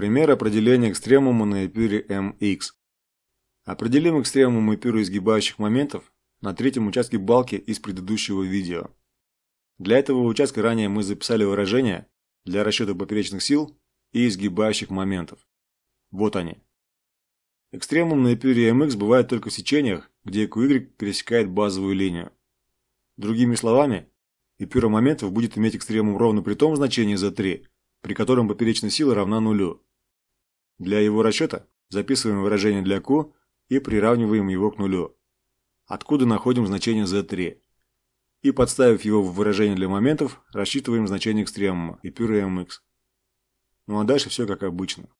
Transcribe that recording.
Пример определения экстремума на эпюре МХ. Определим экстремум эпюры изгибающих моментов на третьем участке балки из предыдущего видео. Для этого участка ранее мы записали выражение для расчета поперечных сил и изгибающих моментов. Вот они. Экстремум на эпюре МХ бывает только в сечениях, где QY пересекает базовую линию. Другими словами, эпюра моментов будет иметь экстремум ровно при том значении Z3, при котором поперечная сила равна нулю. Для его расчета записываем выражение для Q и приравниваем его к нулю, откуда находим значение Z3. И подставив его в выражение для моментов, рассчитываем значение экстремума и пюре mx. Ну а дальше все как обычно.